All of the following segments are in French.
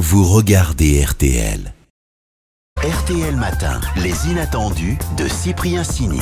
vous regardez RTL. RTL Matin, les inattendus de Cyprien Sini.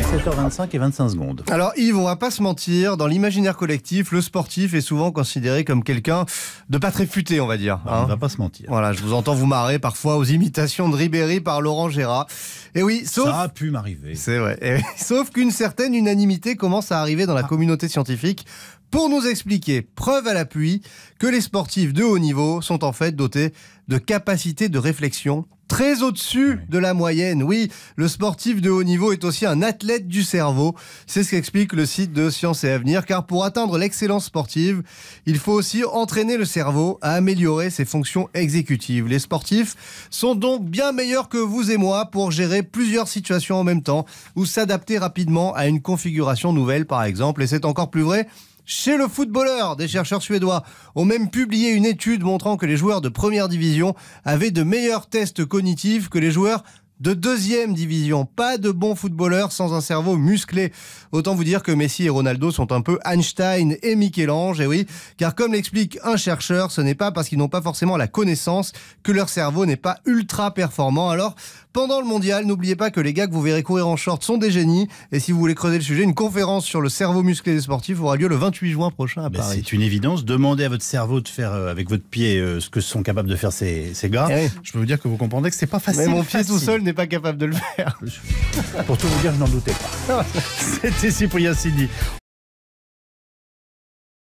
7h25 et 25 secondes. Alors Yves, on va pas se mentir, dans l'imaginaire collectif, le sportif est souvent considéré comme quelqu'un de pas très futé, on va dire. on hein. va pas se mentir. Voilà, je vous entends vous marrer parfois aux imitations de Ribéry par Laurent Gérard. Et eh oui, Ça a pu m'arriver. C'est vrai. Eh sauf qu'une certaine unanimité commence à arriver dans la ah. communauté scientifique pour nous expliquer, preuve à l'appui, que les sportifs de haut niveau sont en fait dotés de capacités de réflexion très au-dessus de la moyenne. Oui, le sportif de haut niveau est aussi un athlète du cerveau. C'est ce qu'explique le site de Sciences et Avenir, car pour atteindre l'excellence sportive, il faut aussi entraîner le cerveau à améliorer ses fonctions exécutives. Les sportifs sont donc bien meilleurs que vous et moi pour gérer plusieurs situations en même temps ou s'adapter rapidement à une configuration nouvelle, par exemple. Et c'est encore plus vrai chez le footballeur. Des chercheurs suédois ont même publié une étude montrant que les joueurs de première division avaient de meilleurs tests cognitifs que les joueurs de deuxième division. Pas de bon footballeur sans un cerveau musclé. Autant vous dire que Messi et Ronaldo sont un peu Einstein et Michel-Ange, et eh oui, car comme l'explique un chercheur, ce n'est pas parce qu'ils n'ont pas forcément la connaissance que leur cerveau n'est pas ultra performant. Alors, pendant le mondial, n'oubliez pas que les gars que vous verrez courir en short sont des génies, et si vous voulez creuser le sujet, une conférence sur le cerveau musclé des sportifs aura lieu le 28 juin prochain à Paris. c'est une évidence. Demandez à votre cerveau de faire euh, avec votre pied euh, ce que sont capables de faire ces, gars. Eh Je peux vous dire que vous comprenez que ce n'est pas facile. mon pied tout seul pas capable de le faire. Pour tout vous dire, je n'en doutais pas. C'était Cyprien Sidi.